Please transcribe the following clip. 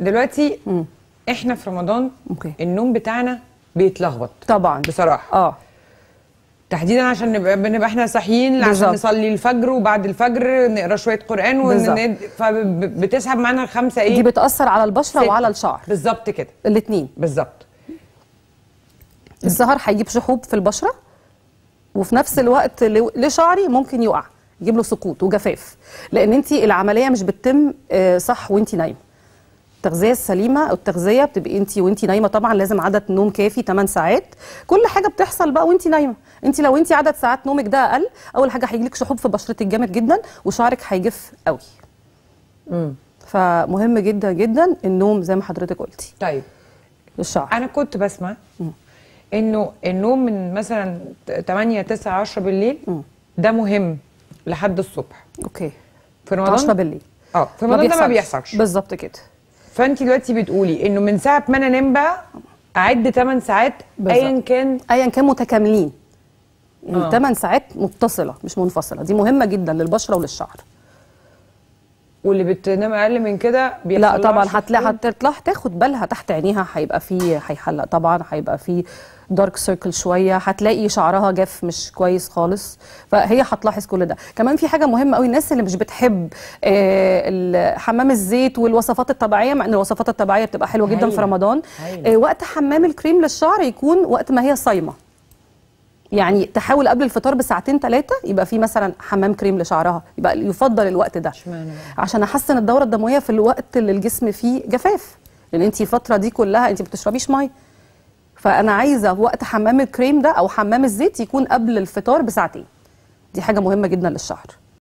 دلوقتي مم. احنا في رمضان أوكي. النوم بتاعنا بيتلخبط طبعا بصراحه اه تحديدا عشان نبقى بنبقى احنا صاحيين عشان نصلي الفجر وبعد الفجر نقرا شويه قران وند... فبتسحب معانا الخمسه ايه دي بتاثر على البشره ست. وعلى الشعر بالظبط كده الاثنين بالظبط السهر هيجيب شحوب في البشره وفي نفس الوقت لشعري ممكن يقع يجيب له سقوط وجفاف لان انت العمليه مش بتتم آه، صح وانت نايمه التغذيه السليمه التغذيه بتبقي انت وانت نايمه طبعا لازم عدد نوم كافي 8 ساعات كل حاجه بتحصل بقى وانت نايمه انت لو انت عدد ساعات نومك ده اقل اول حاجه هيجي لك شحوب في بشرتك جامد جدا وشعرك هيجف قوي امم فمهم جدا جدا النوم زي ما حضرتك قلتي طيب الشعر انا كنت بسمع انه النوم من مثلا 8 9 10 بالليل مم. ده مهم لحد الصبح اوكي في رمضان 10 بالليل اه في رمضان ما بيحصلش بالظبط كده فانت دلوقتي بتقولي انه من ساعه ما انا انام بقى اعد 8 ساعات ايا كان ايا كان متكاملين يعني 8 آه. ساعات متصله مش منفصله دي مهمه جدا للبشره وللشعر واللي بتنام اقل من كده لا طبعا هتلاقي هتطلع تاخد بالها تحت عينيها هيبقى في هيحلق طبعا هيبقى في دارك سيركل شويه هتلاقي شعرها جاف مش كويس خالص فهي هتلاحظ كل ده كمان في حاجه مهمه قوي الناس اللي مش بتحب آه حمام الزيت والوصفات الطبيعيه مع ان الوصفات الطبيعيه بتبقى حلوه جدا هايلة. في رمضان آه وقت حمام الكريم للشعر يكون وقت ما هي صايمه يعني تحاول قبل الفطار بساعتين ثلاثه يبقى في مثلا حمام كريم لشعرها يبقى يفضل الوقت ده عشان احسن الدوره الدمويه في الوقت اللي الجسم فيه جفاف لان انت الفتره دي كلها انت ما بتشربيش ميه فانا عايزه وقت حمام الكريم ده او حمام الزيت يكون قبل الفطار بساعتين دي حاجه مهمه جدا للشعر